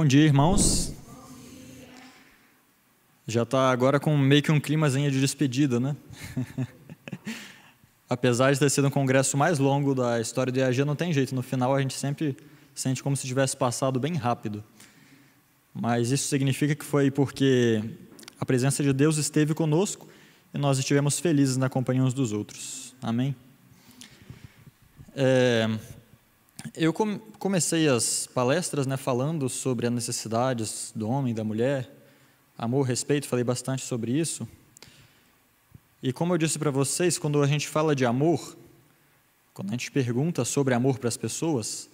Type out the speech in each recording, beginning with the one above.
Bom dia, irmãos. Já está agora com meio que um climazinho de despedida, né? Apesar de ter sido um congresso mais longo da história do IAG, não tem jeito. No final, a gente sempre sente como se tivesse passado bem rápido. Mas isso significa que foi porque a presença de Deus esteve conosco e nós estivemos felizes na companhia uns dos outros. Amém? É, eu comecei as palestras né, falando sobre as necessidades do homem, da mulher, amor, respeito, falei bastante sobre isso. E como eu disse para vocês, quando a gente fala de amor, quando a gente pergunta sobre amor para as pessoas,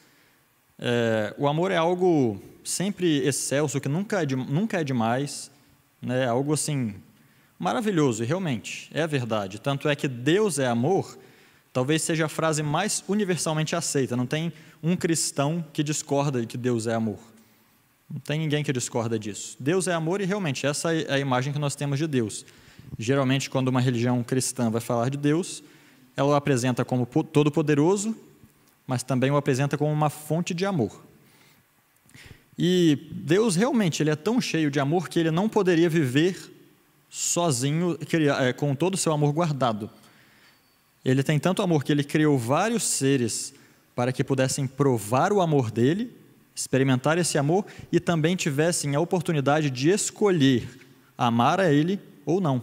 é, o amor é algo sempre excelso, que nunca é, de, nunca é demais, né, é algo assim maravilhoso, e realmente é verdade. Tanto é que Deus é amor talvez seja a frase mais universalmente aceita. Não tem um cristão que discorda de que Deus é amor. Não tem ninguém que discorda disso. Deus é amor e realmente essa é a imagem que nós temos de Deus. Geralmente, quando uma religião cristã vai falar de Deus, ela o apresenta como todo-poderoso, mas também o apresenta como uma fonte de amor. E Deus realmente ele é tão cheio de amor que ele não poderia viver sozinho, é, com todo o seu amor guardado. Ele tem tanto amor que ele criou vários seres para que pudessem provar o amor dele, experimentar esse amor e também tivessem a oportunidade de escolher amar a ele ou não.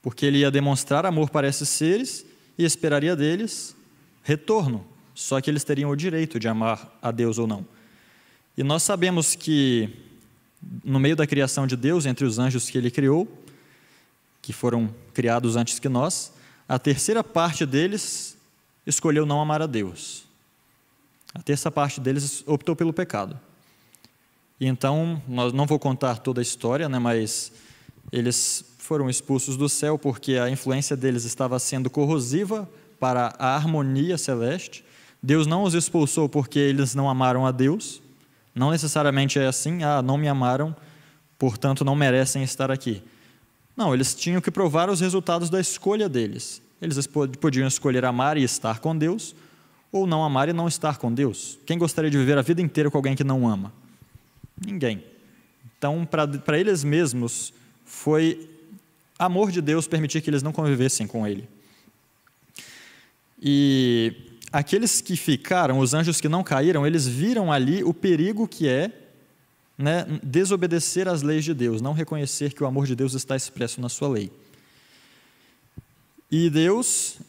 Porque ele ia demonstrar amor para esses seres e esperaria deles retorno, só que eles teriam o direito de amar a Deus ou não. E nós sabemos que, no meio da criação de Deus, entre os anjos que ele criou, que foram criados antes que nós, a terceira parte deles escolheu não amar a Deus. A terça parte deles optou pelo pecado. E então, nós não vou contar toda a história, né, mas eles foram expulsos do céu porque a influência deles estava sendo corrosiva para a harmonia celeste. Deus não os expulsou porque eles não amaram a Deus. Não necessariamente é assim, ah, não me amaram, portanto não merecem estar aqui. Não, eles tinham que provar os resultados da escolha deles. Eles podiam escolher amar e estar com Deus, ou não amar e não estar com Deus. Quem gostaria de viver a vida inteira com alguém que não ama? Ninguém. Então, para eles mesmos, foi amor de Deus permitir que eles não convivessem com Ele. E aqueles que ficaram, os anjos que não caíram, eles viram ali o perigo que é né, desobedecer às leis de Deus, não reconhecer que o amor de Deus está expresso na sua lei. E Deus,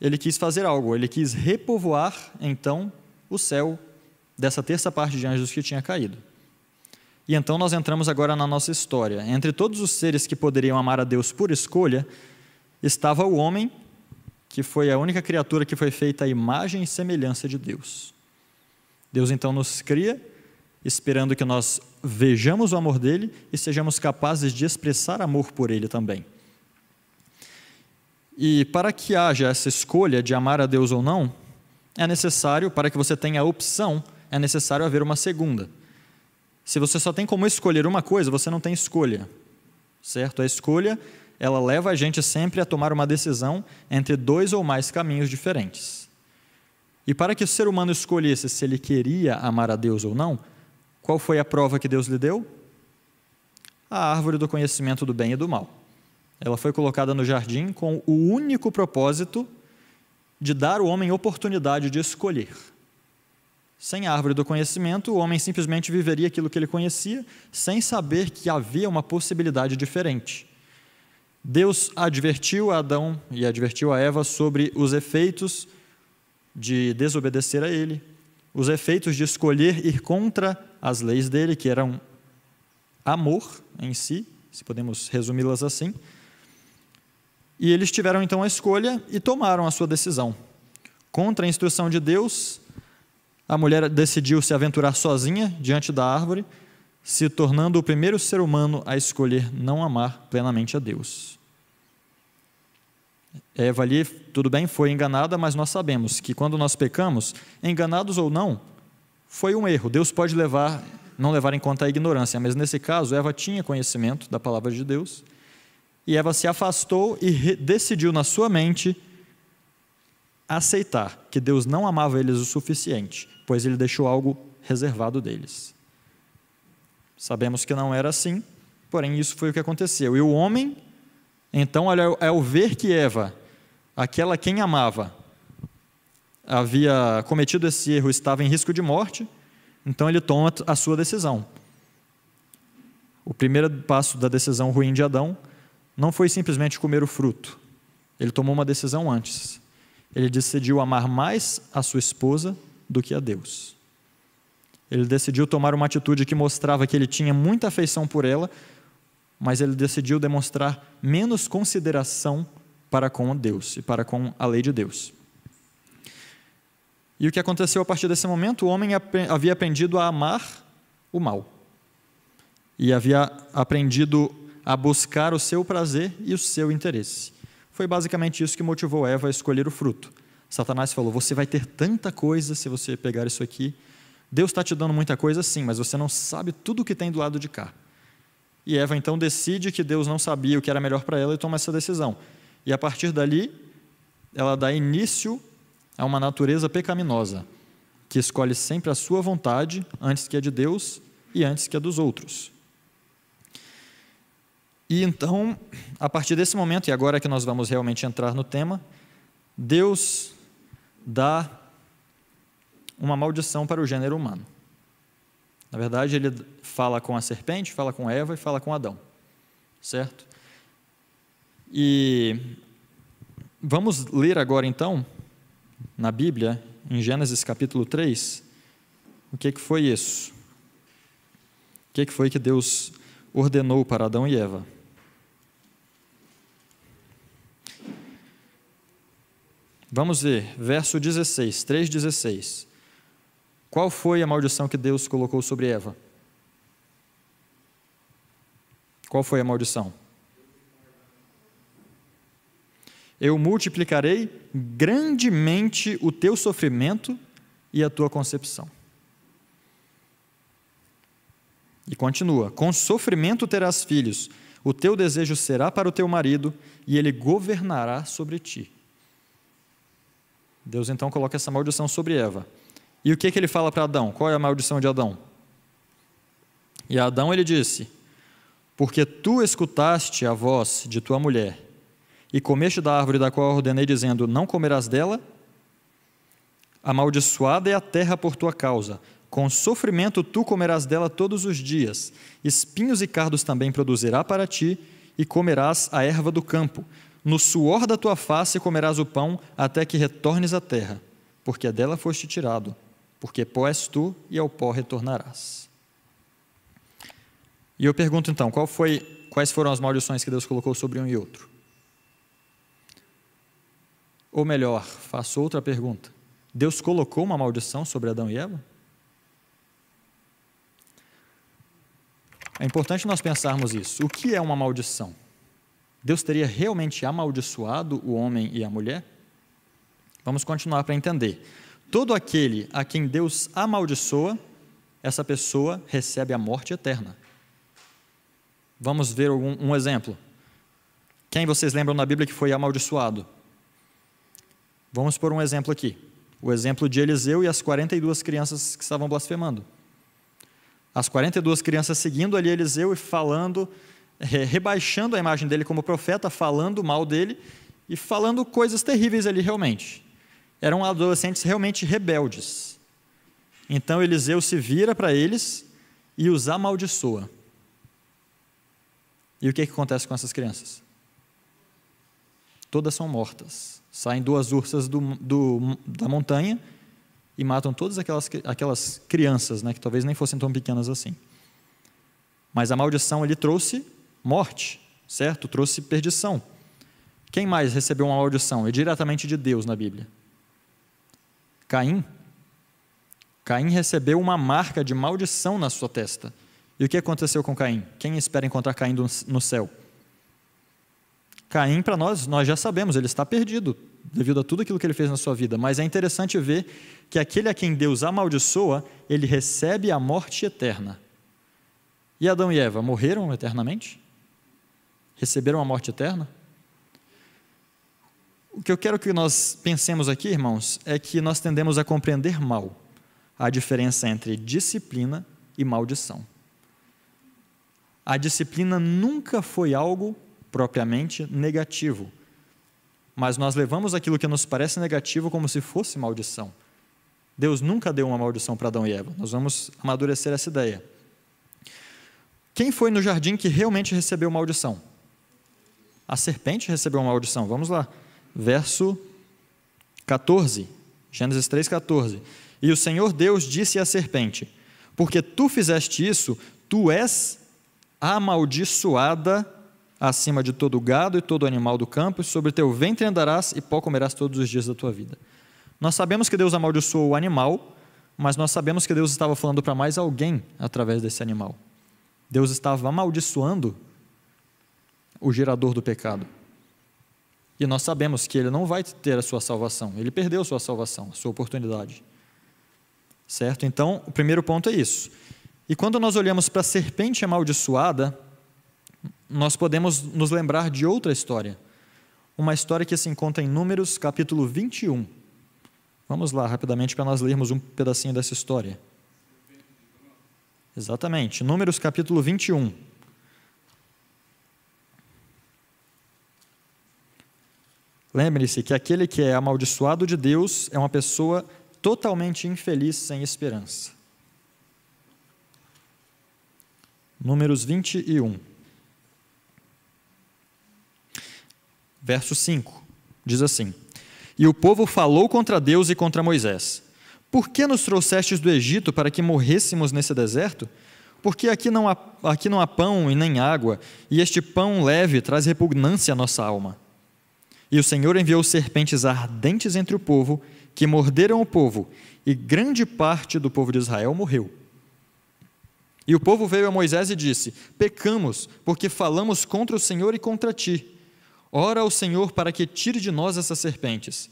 ele quis fazer algo, ele quis repovoar então o céu dessa terça parte de anjos que tinha caído. E então nós entramos agora na nossa história. Entre todos os seres que poderiam amar a Deus por escolha, estava o homem, que foi a única criatura que foi feita à imagem e semelhança de Deus. Deus então nos cria esperando que nós vejamos o amor dele e sejamos capazes de expressar amor por ele também. E para que haja essa escolha de amar a Deus ou não, é necessário, para que você tenha a opção, é necessário haver uma segunda. Se você só tem como escolher uma coisa, você não tem escolha, certo? A escolha, ela leva a gente sempre a tomar uma decisão entre dois ou mais caminhos diferentes. E para que o ser humano escolhesse se ele queria amar a Deus ou não, qual foi a prova que Deus lhe deu? A árvore do conhecimento do bem e do mal. Ela foi colocada no jardim com o único propósito de dar ao homem oportunidade de escolher. Sem a árvore do conhecimento, o homem simplesmente viveria aquilo que ele conhecia, sem saber que havia uma possibilidade diferente. Deus advertiu a Adão e advertiu a Eva sobre os efeitos de desobedecer a ele, os efeitos de escolher ir contra as leis dele, que eram amor em si, se podemos resumi-las assim. E eles tiveram então a escolha e tomaram a sua decisão. Contra a instrução de Deus, a mulher decidiu se aventurar sozinha diante da árvore, se tornando o primeiro ser humano a escolher não amar plenamente a Deus. Eva ali, tudo bem, foi enganada, mas nós sabemos que quando nós pecamos, enganados ou não, foi um erro. Deus pode levar, não levar em conta a ignorância, mas nesse caso, Eva tinha conhecimento da palavra de Deus e Eva se afastou e decidiu na sua mente aceitar que Deus não amava eles o suficiente, pois ele deixou algo reservado deles. Sabemos que não era assim, porém isso foi o que aconteceu. E o homem, então, ao é ver que Eva, aquela quem amava, havia cometido esse erro estava em risco de morte, então ele toma a sua decisão. O primeiro passo da decisão ruim de Adão não foi simplesmente comer o fruto. Ele tomou uma decisão antes. Ele decidiu amar mais a sua esposa do que a Deus. Ele decidiu tomar uma atitude que mostrava que ele tinha muita afeição por ela, mas ele decidiu demonstrar menos consideração para com Deus e para com a lei de Deus. E o que aconteceu a partir desse momento? O homem havia aprendido a amar o mal. E havia aprendido a buscar o seu prazer e o seu interesse. Foi basicamente isso que motivou Eva a escolher o fruto. Satanás falou: Você vai ter tanta coisa se você pegar isso aqui. Deus está te dando muita coisa, sim, mas você não sabe tudo o que tem do lado de cá. E Eva então decide que Deus não sabia o que era melhor para ela e toma essa decisão. E a partir dali, ela dá início a é uma natureza pecaminosa, que escolhe sempre a sua vontade antes que a de Deus e antes que a dos outros. E então, a partir desse momento, e agora é que nós vamos realmente entrar no tema, Deus dá uma maldição para o gênero humano. Na verdade, ele fala com a serpente, fala com Eva e fala com Adão, certo? E vamos ler agora então na Bíblia, em Gênesis capítulo 3, o que, é que foi isso? O que, é que foi que Deus ordenou para Adão e Eva? Vamos ver, verso 16, 3,16. Qual foi a maldição que Deus colocou sobre Eva? Qual foi a maldição? eu multiplicarei grandemente o teu sofrimento e a tua concepção. E continua: Com sofrimento terás filhos, o teu desejo será para o teu marido, e ele governará sobre ti. Deus então coloca essa maldição sobre Eva. E o que, que ele fala para Adão? Qual é a maldição de Adão? E a Adão ele disse: Porque tu escutaste a voz de tua mulher e comeste da árvore da qual ordenei, dizendo: Não comerás dela, amaldiçoada é a terra por tua causa. Com sofrimento tu comerás dela todos os dias. Espinhos e cardos também produzirá para ti, e comerás a erva do campo. No suor da tua face comerás o pão, até que retornes à terra, porque dela foste tirado. Porque pó és tu, e ao pó retornarás. E eu pergunto então, foi, quais foram as maldições que Deus colocou sobre um e outro? Ou melhor, faço outra pergunta: Deus colocou uma maldição sobre Adão e Eva? É importante nós pensarmos isso. O que é uma maldição? Deus teria realmente amaldiçoado o homem e a mulher? Vamos continuar para entender. Todo aquele a quem Deus amaldiçoa, essa pessoa recebe a morte eterna. Vamos ver um exemplo. Quem vocês lembram na Bíblia que foi amaldiçoado? Vamos por um exemplo aqui. O exemplo de Eliseu e as 42 crianças que estavam blasfemando. As 42 crianças seguindo ali Eliseu e falando, rebaixando a imagem dele como profeta, falando mal dele e falando coisas terríveis ali realmente. Eram adolescentes realmente rebeldes. Então Eliseu se vira para eles e os amaldiçoa. E o que, é que acontece com essas crianças? Todas são mortas. Saem duas ursas do, do, da montanha e matam todas aquelas, aquelas crianças, né, que talvez nem fossem tão pequenas assim. Mas a maldição ele trouxe morte, certo? Trouxe perdição. Quem mais recebeu uma maldição? É diretamente de Deus na Bíblia. Caim. Caim recebeu uma marca de maldição na sua testa. E o que aconteceu com Caim? Quem espera encontrar Caim no céu? Caim, para nós, nós já sabemos, ele está perdido devido a tudo aquilo que ele fez na sua vida, mas é interessante ver que aquele a quem Deus amaldiçoa, ele recebe a morte eterna. E Adão e Eva morreram eternamente? Receberam a morte eterna? O que eu quero que nós pensemos aqui, irmãos, é que nós tendemos a compreender mal a diferença entre disciplina e maldição. A disciplina nunca foi algo propriamente negativo. Mas nós levamos aquilo que nos parece negativo como se fosse maldição. Deus nunca deu uma maldição para Adão e Eva. Nós vamos amadurecer essa ideia. Quem foi no jardim que realmente recebeu maldição? A serpente recebeu maldição. Vamos lá. Verso 14. Gênesis 3,14. E o Senhor Deus disse à serpente: Porque tu fizeste isso, tu és amaldiçoada acima de todo gado e todo animal do campo, e sobre teu ventre andarás, e pó comerás todos os dias da tua vida. Nós sabemos que Deus amaldiçoou o animal, mas nós sabemos que Deus estava falando para mais alguém através desse animal. Deus estava amaldiçoando o gerador do pecado. E nós sabemos que ele não vai ter a sua salvação, ele perdeu a sua salvação, a sua oportunidade. Certo? Então, o primeiro ponto é isso. E quando nós olhamos para a serpente amaldiçoada, nós podemos nos lembrar de outra história. Uma história que se encontra em Números, capítulo 21. Vamos lá rapidamente para nós lermos um pedacinho dessa história. Exatamente, Números capítulo 21. Lembre-se que aquele que é amaldiçoado de Deus é uma pessoa totalmente infeliz sem esperança. Números 21. verso 5, diz assim: E o povo falou contra Deus e contra Moisés: Por que nos trouxestes do Egito para que morrêssemos nesse deserto? Porque aqui não há, aqui não há pão e nem água, e este pão leve traz repugnância à nossa alma. E o Senhor enviou serpentes ardentes entre o povo, que morderam o povo, e grande parte do povo de Israel morreu. E o povo veio a Moisés e disse: Pecamos, porque falamos contra o Senhor e contra ti. Ora ao Senhor para que tire de nós essas serpentes.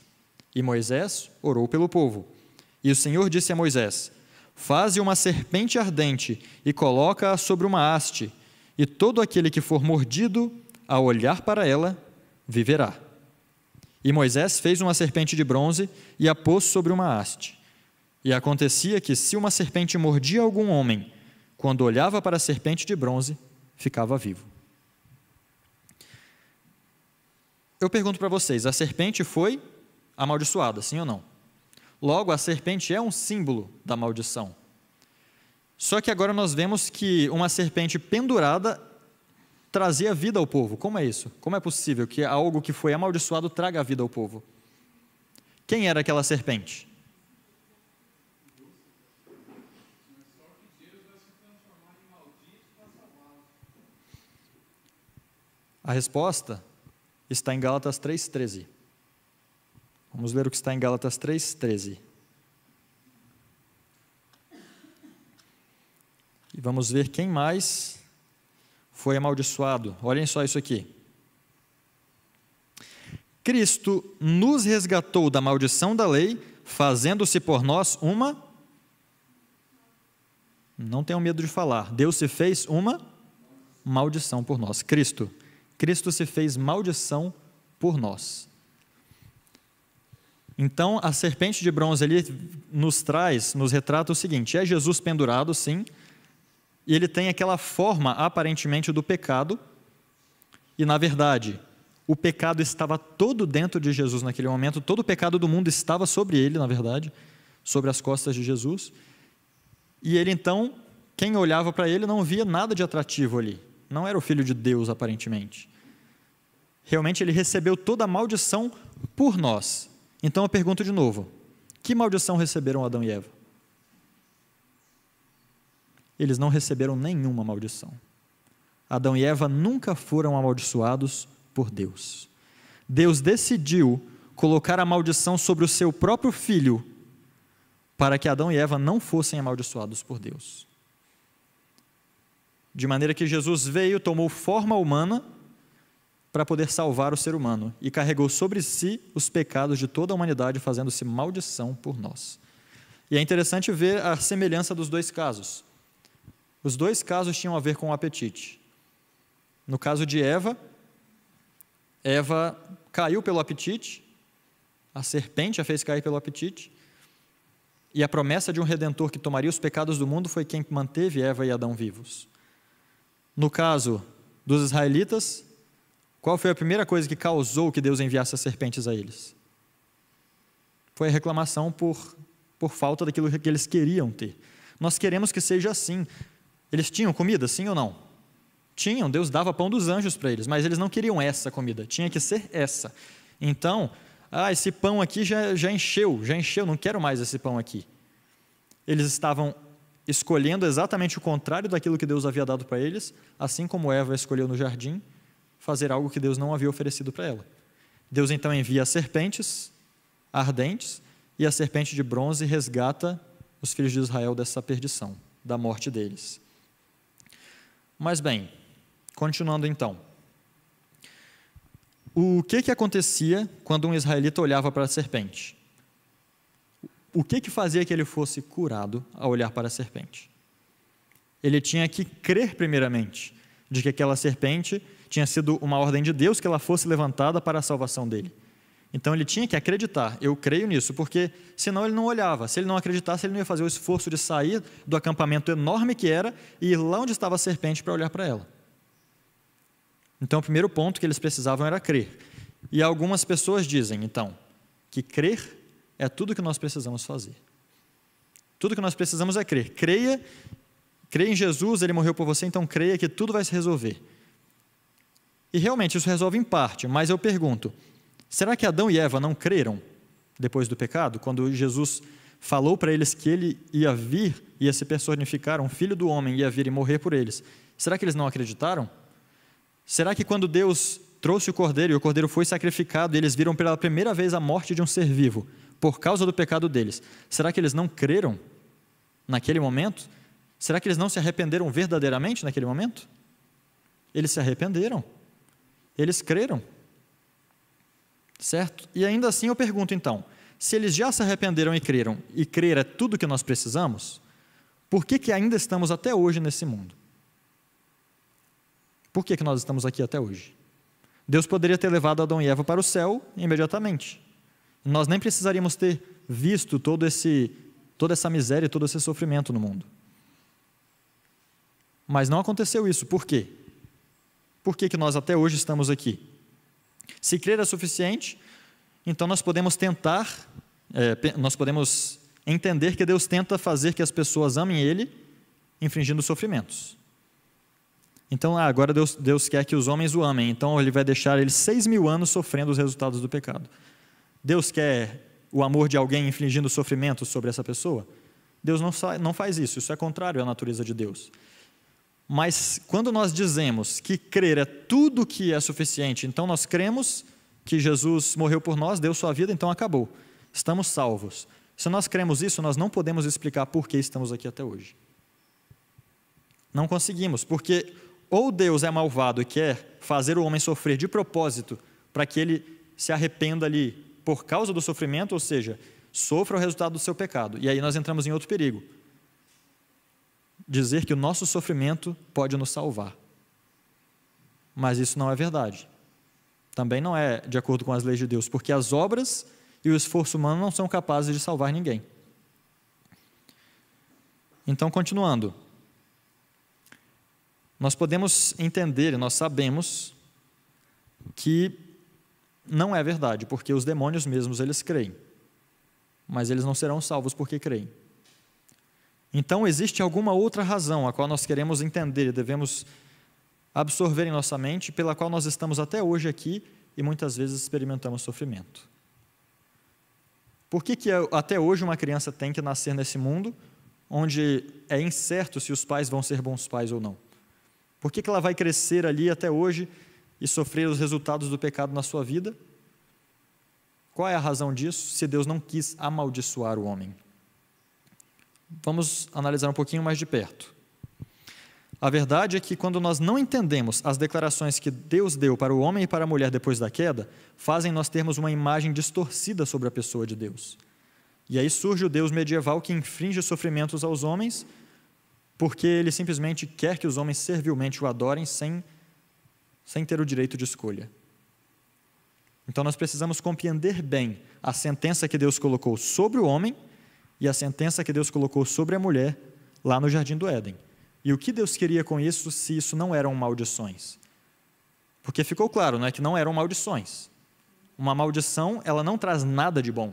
E Moisés orou pelo povo. E o Senhor disse a Moisés: Faze uma serpente ardente e coloca-a sobre uma haste, e todo aquele que for mordido, ao olhar para ela, viverá. E Moisés fez uma serpente de bronze e a pôs sobre uma haste. E acontecia que, se uma serpente mordia algum homem, quando olhava para a serpente de bronze, ficava vivo. eu pergunto para vocês: a serpente foi amaldiçoada, sim ou não? Logo, a serpente é um símbolo da maldição. Só que agora nós vemos que uma serpente pendurada trazia vida ao povo. Como é isso? Como é possível que algo que foi amaldiçoado traga vida ao povo? Quem era aquela serpente? A resposta está em Gálatas 3,13. Vamos ler o que está em Gálatas 3,13. E vamos ver quem mais foi amaldiçoado. Olhem só isso aqui. Cristo nos resgatou da maldição da lei, fazendo-se por nós uma. Não tenham medo de falar. Deus se fez uma maldição por nós. Cristo Cristo se fez maldição por nós. Então, a serpente de bronze ali nos traz, nos retrata o seguinte: é Jesus pendurado, sim, e ele tem aquela forma aparentemente do pecado, e na verdade, o pecado estava todo dentro de Jesus naquele momento, todo o pecado do mundo estava sobre ele, na verdade, sobre as costas de Jesus. E ele então, quem olhava para ele não via nada de atrativo ali. Não era o filho de Deus aparentemente. Realmente ele recebeu toda a maldição por nós. Então eu pergunto de novo: que maldição receberam Adão e Eva? Eles não receberam nenhuma maldição. Adão e Eva nunca foram amaldiçoados por Deus. Deus decidiu colocar a maldição sobre o seu próprio filho para que Adão e Eva não fossem amaldiçoados por Deus. De maneira que Jesus veio, tomou forma humana para poder salvar o ser humano e carregou sobre si os pecados de toda a humanidade, fazendo-se maldição por nós. E é interessante ver a semelhança dos dois casos. Os dois casos tinham a ver com o apetite. No caso de Eva, Eva caiu pelo apetite, a serpente a fez cair pelo apetite, e a promessa de um redentor que tomaria os pecados do mundo foi quem manteve Eva e Adão vivos. No caso dos israelitas, qual foi a primeira coisa que causou que Deus enviasse as serpentes a eles? Foi a reclamação por, por falta daquilo que eles queriam ter. Nós queremos que seja assim. Eles tinham comida, sim ou não? Tinham, Deus dava pão dos anjos para eles, mas eles não queriam essa comida, tinha que ser essa. Então, ah, esse pão aqui já, já encheu, já encheu, não quero mais esse pão aqui. Eles estavam escolhendo exatamente o contrário daquilo que Deus havia dado para eles, assim como Eva escolheu no jardim, fazer algo que Deus não havia oferecido para ela. Deus então envia as serpentes ardentes e a serpente de bronze resgata os filhos de Israel dessa perdição, da morte deles. Mas bem, continuando então. O que que acontecia quando um israelita olhava para a serpente? O que que fazia que ele fosse curado ao olhar para a serpente? Ele tinha que crer primeiramente de que aquela serpente tinha sido uma ordem de Deus que ela fosse levantada para a salvação dele. Então ele tinha que acreditar, eu creio nisso, porque senão ele não olhava. Se ele não acreditasse, ele não ia fazer o esforço de sair do acampamento enorme que era e ir lá onde estava a serpente para olhar para ela. Então o primeiro ponto que eles precisavam era crer. E algumas pessoas dizem, então, que crer é tudo que nós precisamos fazer. Tudo que nós precisamos é crer. Creia, creia em Jesus, ele morreu por você, então creia que tudo vai se resolver. E realmente isso resolve em parte, mas eu pergunto: será que Adão e Eva não creram depois do pecado? Quando Jesus falou para eles que ele ia vir, ia se personificar, um filho do homem ia vir e morrer por eles, será que eles não acreditaram? Será que quando Deus trouxe o cordeiro e o cordeiro foi sacrificado, e eles viram pela primeira vez a morte de um ser vivo por causa do pecado deles, será que eles não creram naquele momento? Será que eles não se arrependeram verdadeiramente naquele momento? Eles se arrependeram. Eles creram. Certo? E ainda assim eu pergunto então, se eles já se arrependeram e creram, e crer é tudo que nós precisamos, por que, que ainda estamos até hoje nesse mundo? Por que, que nós estamos aqui até hoje? Deus poderia ter levado Adão e Eva para o céu imediatamente. Nós nem precisaríamos ter visto todo esse, toda essa miséria e todo esse sofrimento no mundo. Mas não aconteceu isso. Por quê? Por que, que nós até hoje estamos aqui? Se crer é suficiente, então nós podemos tentar, é, nós podemos entender que Deus tenta fazer que as pessoas amem Ele, infringindo sofrimentos. Então, ah, agora Deus, Deus quer que os homens o amem, então Ele vai deixar eles seis mil anos sofrendo os resultados do pecado. Deus quer o amor de alguém infligindo sofrimentos sobre essa pessoa? Deus não, não faz isso, isso é contrário à natureza de Deus. Mas quando nós dizemos que crer é tudo que é suficiente, então nós cremos que Jesus morreu por nós, deu sua vida, então acabou. Estamos salvos. Se nós cremos isso, nós não podemos explicar por que estamos aqui até hoje. Não conseguimos, porque ou Deus é malvado e quer fazer o homem sofrer de propósito para que ele se arrependa ali por causa do sofrimento, ou seja, sofra o resultado do seu pecado. E aí nós entramos em outro perigo dizer que o nosso sofrimento pode nos salvar. Mas isso não é verdade. Também não é de acordo com as leis de Deus, porque as obras e o esforço humano não são capazes de salvar ninguém. Então, continuando. Nós podemos entender, nós sabemos que não é verdade, porque os demônios mesmos eles creem. Mas eles não serão salvos porque creem. Então, existe alguma outra razão a qual nós queremos entender e devemos absorver em nossa mente, pela qual nós estamos até hoje aqui e muitas vezes experimentamos sofrimento. Por que, que é, até hoje uma criança tem que nascer nesse mundo onde é incerto se os pais vão ser bons pais ou não? Por que, que ela vai crescer ali até hoje e sofrer os resultados do pecado na sua vida? Qual é a razão disso se Deus não quis amaldiçoar o homem? Vamos analisar um pouquinho mais de perto. A verdade é que quando nós não entendemos as declarações que Deus deu para o homem e para a mulher depois da queda, fazem nós termos uma imagem distorcida sobre a pessoa de Deus. E aí surge o Deus medieval que infringe sofrimentos aos homens, porque ele simplesmente quer que os homens servilmente o adorem sem, sem ter o direito de escolha. Então nós precisamos compreender bem a sentença que Deus colocou sobre o homem e a sentença que Deus colocou sobre a mulher lá no jardim do Éden. E o que Deus queria com isso se isso não eram maldições? Porque ficou claro, não é que não eram maldições. Uma maldição, ela não traz nada de bom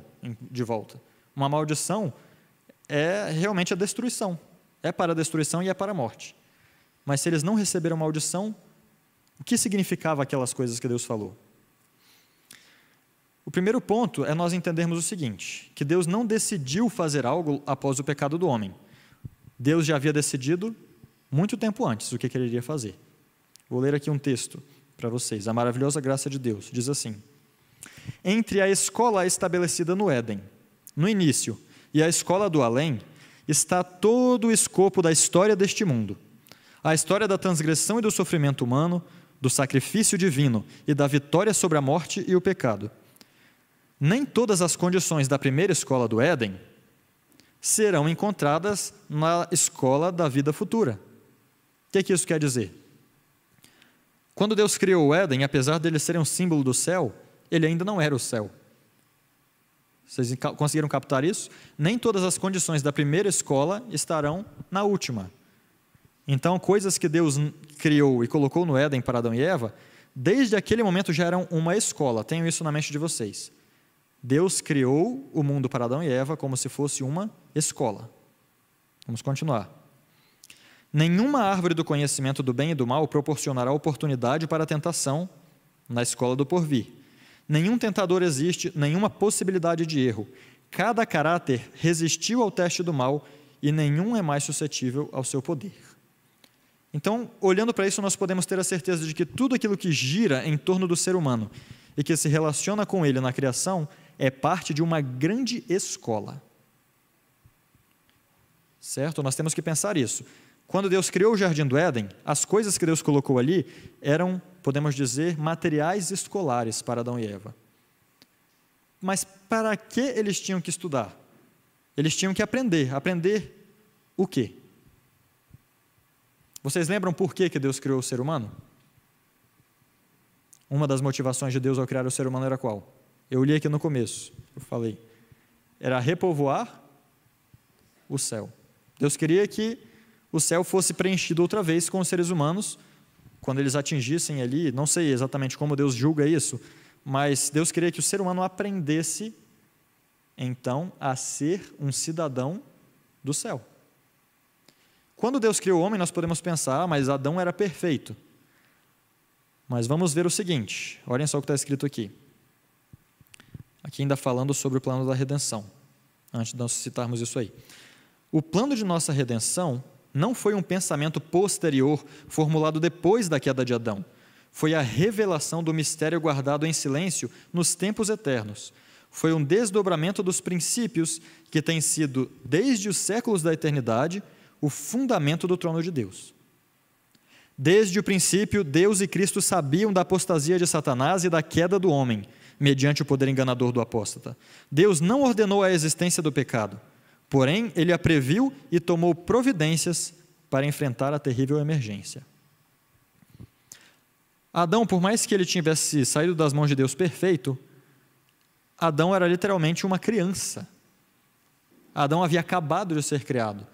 de volta. Uma maldição é realmente a destruição. É para a destruição e é para a morte. Mas se eles não receberam maldição, o que significava aquelas coisas que Deus falou? O primeiro ponto é nós entendermos o seguinte: que Deus não decidiu fazer algo após o pecado do homem. Deus já havia decidido muito tempo antes o que ele iria fazer. Vou ler aqui um texto para vocês. A maravilhosa graça de Deus diz assim: Entre a escola estabelecida no Éden, no início, e a escola do além, está todo o escopo da história deste mundo. A história da transgressão e do sofrimento humano, do sacrifício divino e da vitória sobre a morte e o pecado nem todas as condições da primeira escola do Éden serão encontradas na escola da vida futura. O que, é que isso quer dizer? Quando Deus criou o Éden, apesar dele ser um símbolo do céu, ele ainda não era o céu. Vocês conseguiram captar isso? Nem todas as condições da primeira escola estarão na última. Então, coisas que Deus criou e colocou no Éden para Adão e Eva, desde aquele momento já eram uma escola. Tenho isso na mente de vocês. Deus criou o mundo para Adão e Eva como se fosse uma escola. Vamos continuar. Nenhuma árvore do conhecimento do bem e do mal proporcionará oportunidade para a tentação na escola do porvir. Nenhum tentador existe, nenhuma possibilidade de erro. Cada caráter resistiu ao teste do mal e nenhum é mais suscetível ao seu poder. Então, olhando para isso, nós podemos ter a certeza de que tudo aquilo que gira em torno do ser humano e que se relaciona com ele na criação é parte de uma grande escola. Certo? Nós temos que pensar isso. Quando Deus criou o Jardim do Éden, as coisas que Deus colocou ali eram, podemos dizer, materiais escolares para Adão e Eva. Mas para que eles tinham que estudar? Eles tinham que aprender. Aprender o quê? Vocês lembram por que, que Deus criou o ser humano? Uma das motivações de Deus ao criar o ser humano era qual? Eu li aqui no começo, eu falei. Era repovoar o céu. Deus queria que o céu fosse preenchido outra vez com os seres humanos, quando eles atingissem ali, não sei exatamente como Deus julga isso, mas Deus queria que o ser humano aprendesse, então, a ser um cidadão do céu. Quando Deus criou o homem, nós podemos pensar, ah, mas Adão era perfeito. Mas vamos ver o seguinte: olhem só o que está escrito aqui. Aqui ainda falando sobre o plano da redenção, antes de nós citarmos isso aí. O plano de nossa redenção não foi um pensamento posterior formulado depois da queda de Adão. Foi a revelação do mistério guardado em silêncio nos tempos eternos. Foi um desdobramento dos princípios que tem sido, desde os séculos da eternidade, o fundamento do trono de Deus. Desde o princípio, Deus e Cristo sabiam da apostasia de Satanás e da queda do homem mediante o poder enganador do apóstata. Deus não ordenou a existência do pecado, porém, ele a previu e tomou providências para enfrentar a terrível emergência. Adão, por mais que ele tivesse saído das mãos de Deus perfeito, Adão era literalmente uma criança. Adão havia acabado de ser criado.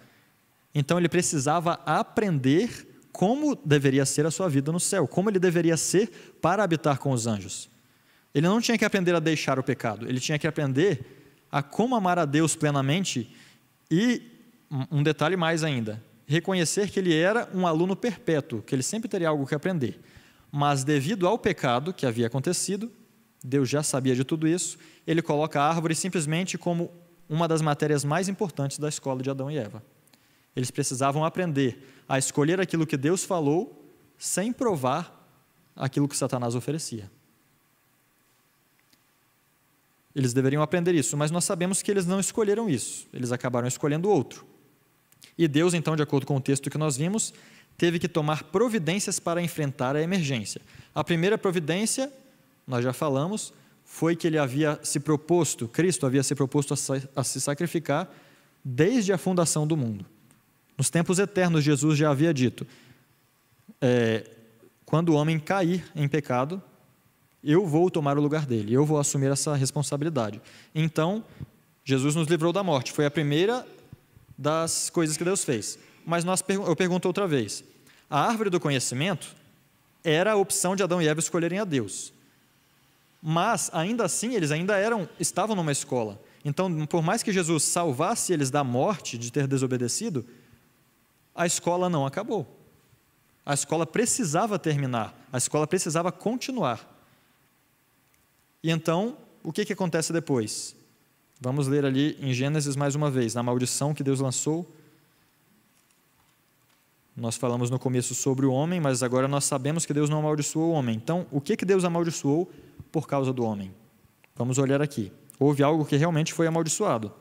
Então ele precisava aprender como deveria ser a sua vida no céu, como ele deveria ser para habitar com os anjos. Ele não tinha que aprender a deixar o pecado, ele tinha que aprender a como amar a Deus plenamente e, um detalhe mais ainda, reconhecer que ele era um aluno perpétuo, que ele sempre teria algo que aprender. Mas, devido ao pecado que havia acontecido, Deus já sabia de tudo isso, ele coloca a árvore simplesmente como uma das matérias mais importantes da escola de Adão e Eva. Eles precisavam aprender a escolher aquilo que Deus falou sem provar aquilo que Satanás oferecia. Eles deveriam aprender isso, mas nós sabemos que eles não escolheram isso, eles acabaram escolhendo outro. E Deus, então, de acordo com o texto que nós vimos, teve que tomar providências para enfrentar a emergência. A primeira providência, nós já falamos, foi que ele havia se proposto, Cristo havia se proposto a se sacrificar desde a fundação do mundo. Nos tempos eternos, Jesus já havia dito: é, quando o homem cair em pecado, eu vou tomar o lugar dele, eu vou assumir essa responsabilidade. Então, Jesus nos livrou da morte, foi a primeira das coisas que Deus fez. Mas nós, eu pergunto outra vez: a árvore do conhecimento era a opção de Adão e Eva escolherem a Deus. Mas, ainda assim, eles ainda eram, estavam numa escola. Então, por mais que Jesus salvasse eles da morte de ter desobedecido, a escola não acabou. A escola precisava terminar, a escola precisava continuar. E então, o que, que acontece depois? Vamos ler ali em Gênesis mais uma vez, na maldição que Deus lançou. Nós falamos no começo sobre o homem, mas agora nós sabemos que Deus não amaldiçoou o homem. Então, o que, que Deus amaldiçoou por causa do homem? Vamos olhar aqui. Houve algo que realmente foi amaldiçoado.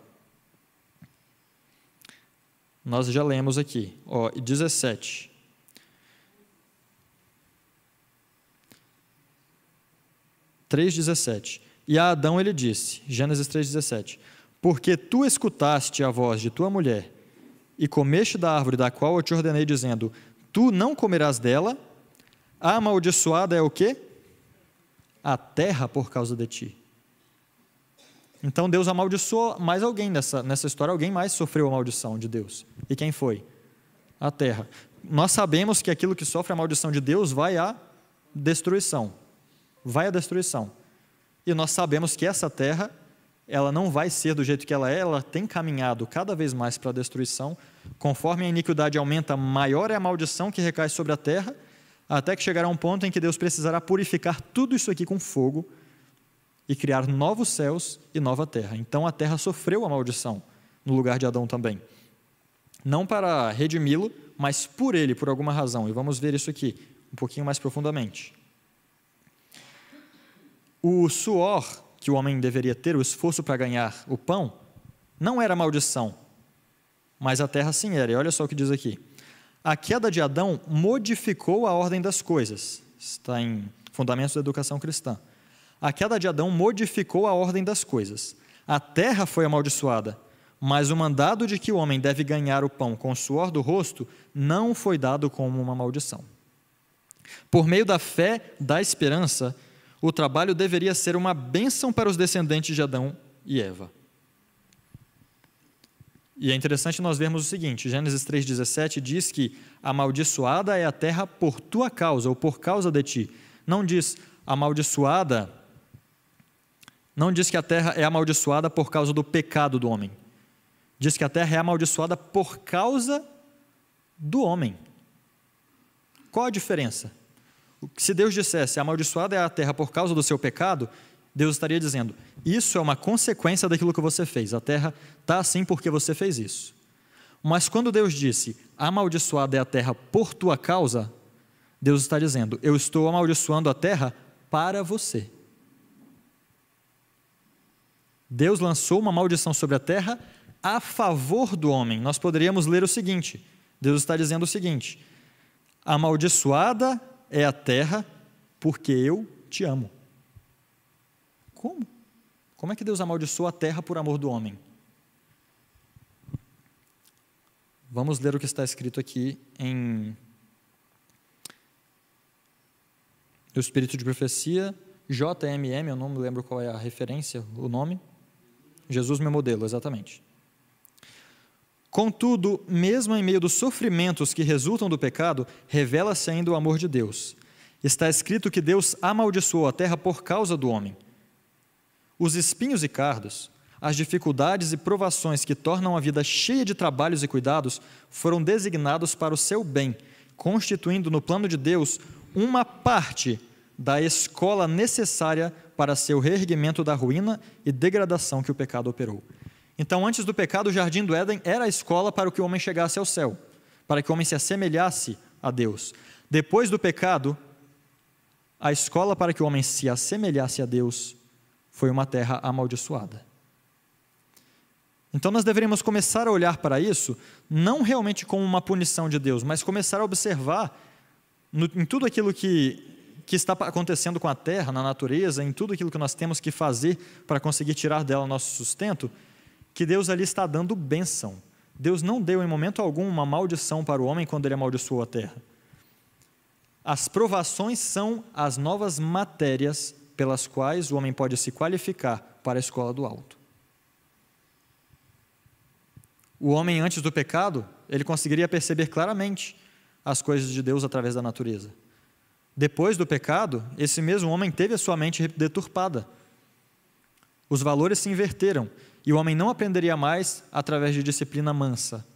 Nós já lemos aqui, ó, 17. 3,17. E a Adão ele disse, Gênesis 3,17: Porque tu escutaste a voz de tua mulher e comeste da árvore da qual eu te ordenei, dizendo: Tu não comerás dela, amaldiçoada é o quê? A terra por causa de ti. Então Deus amaldiçoou mais alguém nessa, nessa história, alguém mais sofreu a maldição de Deus. E quem foi? A terra. Nós sabemos que aquilo que sofre a maldição de Deus vai à destruição vai à destruição. E nós sabemos que essa terra, ela não vai ser do jeito que ela é, ela tem caminhado cada vez mais para a destruição. Conforme a iniquidade aumenta, maior é a maldição que recai sobre a terra, até que chegará um ponto em que Deus precisará purificar tudo isso aqui com fogo e criar novos céus e nova terra. Então a terra sofreu a maldição no lugar de Adão também. Não para redimi-lo, mas por ele, por alguma razão. E vamos ver isso aqui um pouquinho mais profundamente. O suor que o homem deveria ter, o esforço para ganhar o pão, não era maldição, mas a terra sim era. E olha só o que diz aqui. A queda de Adão modificou a ordem das coisas. Está em Fundamentos da Educação Cristã. A queda de Adão modificou a ordem das coisas. A terra foi amaldiçoada, mas o mandado de que o homem deve ganhar o pão com o suor do rosto não foi dado como uma maldição. Por meio da fé, da esperança, o trabalho deveria ser uma bênção para os descendentes de Adão e Eva. E é interessante nós vermos o seguinte: Gênesis 3,17 diz que amaldiçoada é a terra por tua causa ou por causa de ti. Não diz amaldiçoada, não diz que a terra é amaldiçoada por causa do pecado do homem. Diz que a terra é amaldiçoada por causa do homem. Qual a diferença? Se Deus dissesse, amaldiçoada é a terra por causa do seu pecado, Deus estaria dizendo, isso é uma consequência daquilo que você fez, a terra está assim porque você fez isso. Mas quando Deus disse, amaldiçoada é a terra por tua causa, Deus está dizendo, eu estou amaldiçoando a terra para você. Deus lançou uma maldição sobre a terra a favor do homem. Nós poderíamos ler o seguinte: Deus está dizendo o seguinte: amaldiçoada é a terra, porque eu te amo. Como? Como é que Deus amaldiçoa a terra por amor do homem? Vamos ler o que está escrito aqui em O Espírito de Profecia, JMM, eu não me lembro qual é a referência, o nome. Jesus, meu modelo, exatamente. Contudo, mesmo em meio dos sofrimentos que resultam do pecado, revela-se ainda o amor de Deus. Está escrito que Deus amaldiçoou a terra por causa do homem. Os espinhos e cardos, as dificuldades e provações que tornam a vida cheia de trabalhos e cuidados foram designados para o seu bem, constituindo no plano de Deus uma parte da escola necessária para seu reerguimento da ruína e degradação que o pecado operou. Então, antes do pecado, o jardim do Éden era a escola para que o homem chegasse ao céu, para que o homem se assemelhasse a Deus. Depois do pecado, a escola para que o homem se assemelhasse a Deus foi uma terra amaldiçoada. Então nós deveríamos começar a olhar para isso não realmente como uma punição de Deus, mas começar a observar no, em tudo aquilo que, que está acontecendo com a terra, na natureza, em tudo aquilo que nós temos que fazer para conseguir tirar dela nosso sustento, que Deus ali está dando bênção. Deus não deu em momento algum uma maldição para o homem quando ele amaldiçoou a terra. As provações são as novas matérias pelas quais o homem pode se qualificar para a escola do alto. O homem, antes do pecado, ele conseguiria perceber claramente as coisas de Deus através da natureza. Depois do pecado, esse mesmo homem teve a sua mente deturpada. Os valores se inverteram e o homem não aprenderia mais através de disciplina mansa.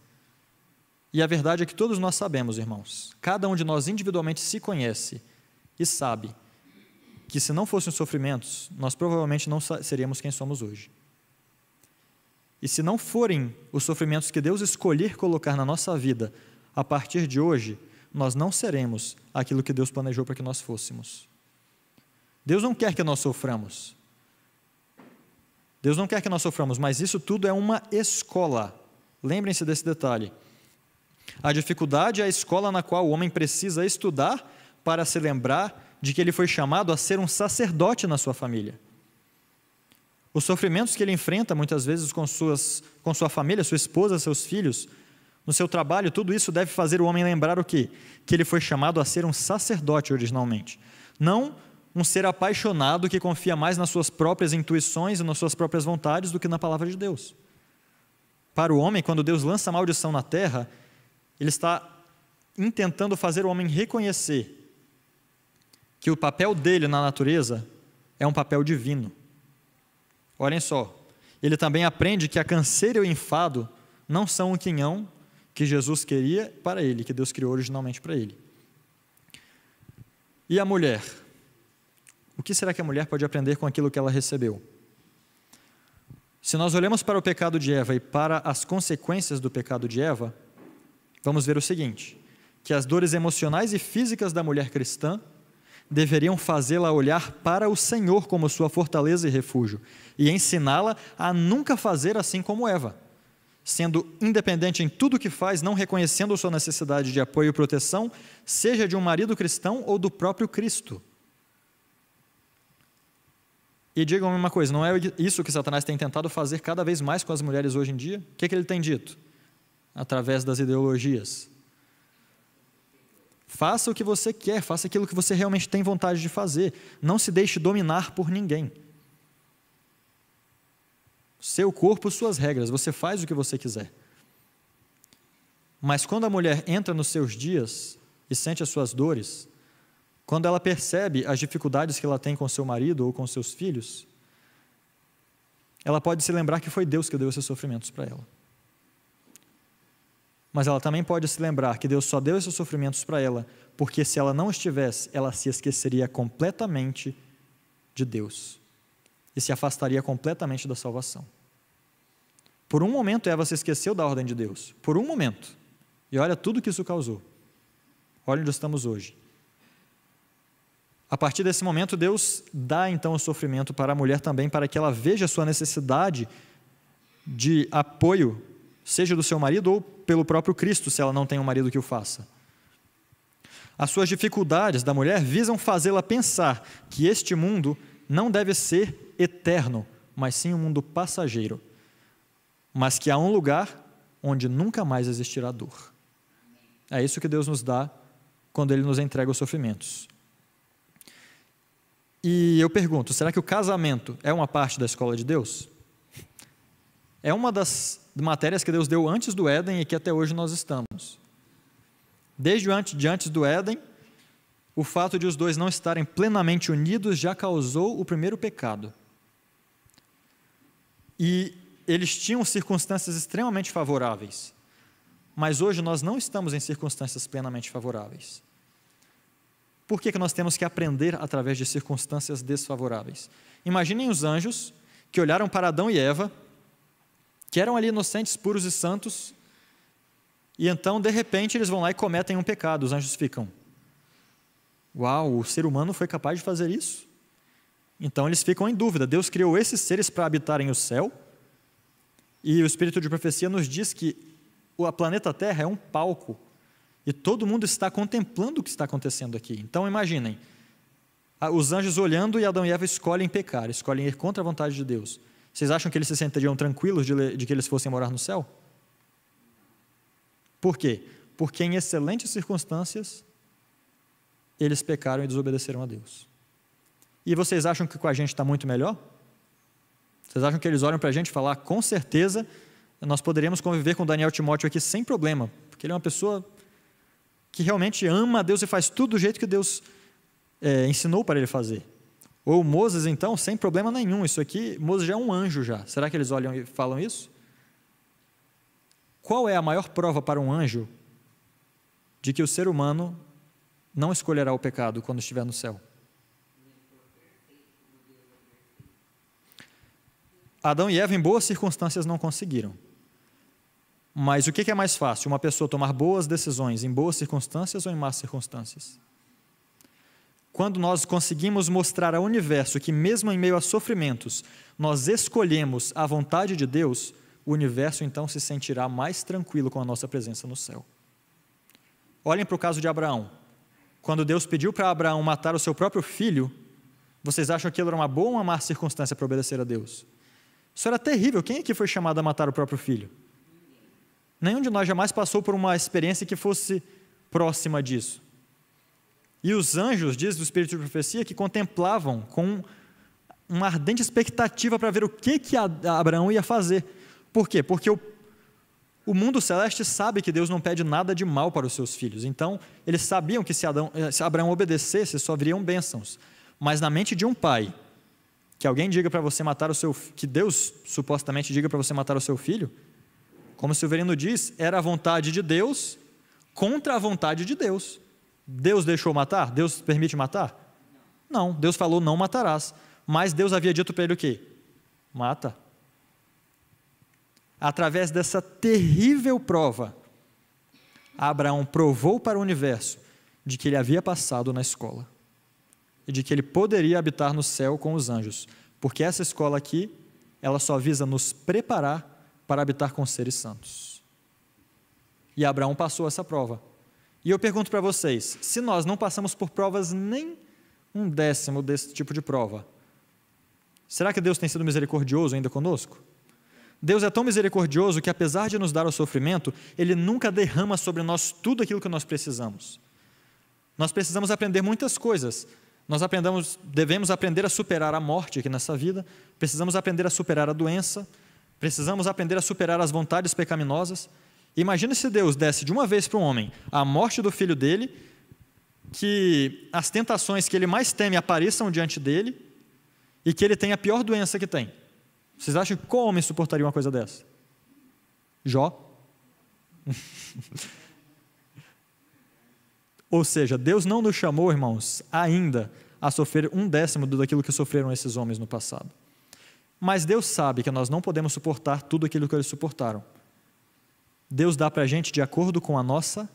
E a verdade é que todos nós sabemos, irmãos, cada um de nós individualmente se conhece e sabe que se não fossem os sofrimentos, nós provavelmente não seríamos quem somos hoje. E se não forem os sofrimentos que Deus escolher colocar na nossa vida a partir de hoje, nós não seremos aquilo que Deus planejou para que nós fôssemos. Deus não quer que nós soframos, Deus não quer que nós soframos, mas isso tudo é uma escola. Lembrem-se desse detalhe. A dificuldade é a escola na qual o homem precisa estudar para se lembrar de que ele foi chamado a ser um sacerdote na sua família. Os sofrimentos que ele enfrenta muitas vezes com, suas, com sua família, sua esposa, seus filhos, no seu trabalho, tudo isso deve fazer o homem lembrar o quê? Que ele foi chamado a ser um sacerdote originalmente. Não um ser apaixonado que confia mais nas suas próprias intuições e nas suas próprias vontades do que na palavra de Deus. Para o homem, quando Deus lança a maldição na terra, ele está intentando fazer o homem reconhecer que o papel dele na natureza é um papel divino. Olhem só, ele também aprende que a canseira e o enfado não são o quinhão que Jesus queria para ele, que Deus criou originalmente para ele. E a mulher? O que será que a mulher pode aprender com aquilo que ela recebeu? Se nós olhamos para o pecado de Eva e para as consequências do pecado de Eva, vamos ver o seguinte: que as dores emocionais e físicas da mulher cristã deveriam fazê-la olhar para o Senhor como sua fortaleza e refúgio e ensiná-la a nunca fazer assim como Eva, sendo independente em tudo o que faz, não reconhecendo sua necessidade de apoio e proteção, seja de um marido cristão ou do próprio Cristo. E digam-me uma coisa, não é isso que Satanás tem tentado fazer cada vez mais com as mulheres hoje em dia? O que, é que ele tem dito? Através das ideologias. Faça o que você quer, faça aquilo que você realmente tem vontade de fazer. Não se deixe dominar por ninguém. Seu corpo, suas regras, você faz o que você quiser. Mas quando a mulher entra nos seus dias e sente as suas dores, quando ela percebe as dificuldades que ela tem com seu marido ou com seus filhos, ela pode se lembrar que foi Deus que deu esses sofrimentos para ela. Mas ela também pode se lembrar que Deus só deu esses sofrimentos para ela, porque se ela não estivesse, ela se esqueceria completamente de Deus e se afastaria completamente da salvação. Por um momento, Eva se esqueceu da ordem de Deus. Por um momento. E olha tudo que isso causou. Olha onde estamos hoje. A partir desse momento, Deus dá então o sofrimento para a mulher também, para que ela veja a sua necessidade de apoio, seja do seu marido ou pelo próprio Cristo, se ela não tem um marido que o faça. As suas dificuldades da mulher visam fazê-la pensar que este mundo não deve ser eterno, mas sim um mundo passageiro, mas que há um lugar onde nunca mais existirá dor. É isso que Deus nos dá quando Ele nos entrega os sofrimentos. E eu pergunto: será que o casamento é uma parte da escola de Deus? É uma das matérias que Deus deu antes do Éden e que até hoje nós estamos. Desde antes, de antes do Éden, o fato de os dois não estarem plenamente unidos já causou o primeiro pecado. E eles tinham circunstâncias extremamente favoráveis. Mas hoje nós não estamos em circunstâncias plenamente favoráveis. Por que, que nós temos que aprender através de circunstâncias desfavoráveis? Imaginem os anjos que olharam para Adão e Eva, que eram ali inocentes, puros e santos, e então, de repente, eles vão lá e cometem um pecado. Os anjos ficam: Uau, o ser humano foi capaz de fazer isso? Então eles ficam em dúvida. Deus criou esses seres para habitarem o céu, e o Espírito de Profecia nos diz que o planeta Terra é um palco e todo mundo está contemplando o que está acontecendo aqui. Então imaginem, os anjos olhando e Adão e Eva escolhem pecar, escolhem ir contra a vontade de Deus. Vocês acham que eles se sentiriam tranquilos de, de que eles fossem morar no céu? Por quê? Porque em excelentes circunstâncias eles pecaram e desobedeceram a Deus. E vocês acham que com a gente está muito melhor? Vocês acham que eles olham para a gente e falam, ah, com certeza, nós poderíamos conviver com Daniel Timóteo aqui sem problema, porque ele é uma pessoa que realmente ama a Deus e faz tudo do jeito que Deus é, ensinou para ele fazer. Ou Moses, então, sem problema nenhum, isso aqui, Moses já é um anjo já. Será que eles olham e falam isso? Qual é a maior prova para um anjo de que o ser humano não escolherá o pecado quando estiver no céu? Adão e Eva, em boas circunstâncias, não conseguiram. Mas o que é mais fácil? Uma pessoa tomar boas decisões em boas circunstâncias ou em más circunstâncias? Quando nós conseguimos mostrar ao universo que, mesmo em meio a sofrimentos, nós escolhemos a vontade de Deus, o universo então se sentirá mais tranquilo com a nossa presença no céu. Olhem para o caso de Abraão. Quando Deus pediu para Abraão matar o seu próprio filho, vocês acham que aquilo era uma boa ou uma má circunstância para obedecer a Deus? Isso era terrível. Quem é que foi chamado a matar o próprio filho? Nenhum de nós jamais passou por uma experiência que fosse próxima disso. E os anjos, diz o Espírito de Profecia, que contemplavam com uma ardente expectativa para ver o que, que Abraão ia fazer. Por quê? Porque o, o mundo celeste sabe que Deus não pede nada de mal para os seus filhos. Então, eles sabiam que se, Adão, eh, se Abraão obedecesse, só viriam bênçãos. Mas na mente de um pai, que alguém diga para você matar o seu que Deus supostamente diga para você matar o seu filho, como o Silverino diz, era a vontade de Deus contra a vontade de Deus. Deus deixou matar? Deus permite matar? Não, Deus falou não matarás. Mas Deus havia dito para ele o quê? Mata. Através dessa terrível prova, Abraão provou para o universo de que ele havia passado na escola e de que ele poderia habitar no céu com os anjos, porque essa escola aqui, ela só visa nos preparar para habitar com seres santos. E Abraão passou essa prova. E eu pergunto para vocês: se nós não passamos por provas nem um décimo desse tipo de prova, será que Deus tem sido misericordioso ainda conosco? Deus é tão misericordioso que, apesar de nos dar o sofrimento, Ele nunca derrama sobre nós tudo aquilo que nós precisamos. Nós precisamos aprender muitas coisas. Nós aprendamos, devemos aprender a superar a morte aqui nessa vida, precisamos aprender a superar a doença, Precisamos aprender a superar as vontades pecaminosas. Imagina se Deus desse de uma vez para um homem a morte do filho dele, que as tentações que ele mais teme apareçam diante dele e que ele tenha a pior doença que tem. Vocês acham que qual homem suportaria uma coisa dessa? Jó. Ou seja, Deus não nos chamou, irmãos, ainda a sofrer um décimo daquilo que sofreram esses homens no passado. Mas Deus sabe que nós não podemos suportar tudo aquilo que eles suportaram. Deus dá para a gente de acordo com a nossa